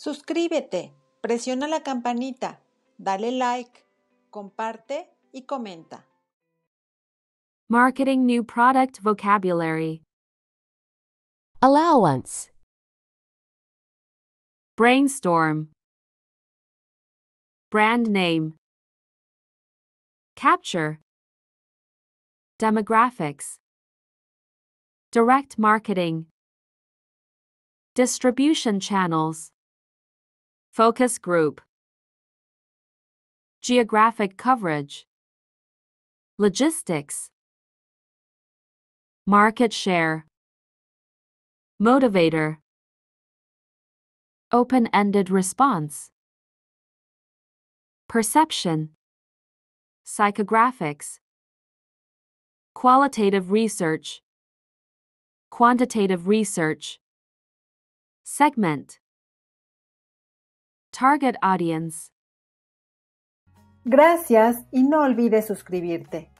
Suscríbete, presiona la campanita, dale like, comparte y comenta. Marketing New Product Vocabulary Allowance Brainstorm Brand Name Capture Demographics Direct Marketing Distribution Channels Focus group. Geographic coverage. Logistics. Market share. Motivator. Open ended response. Perception. Psychographics. Qualitative research. Quantitative research. Segment. target audience. Gracias y no olvides suscribirte.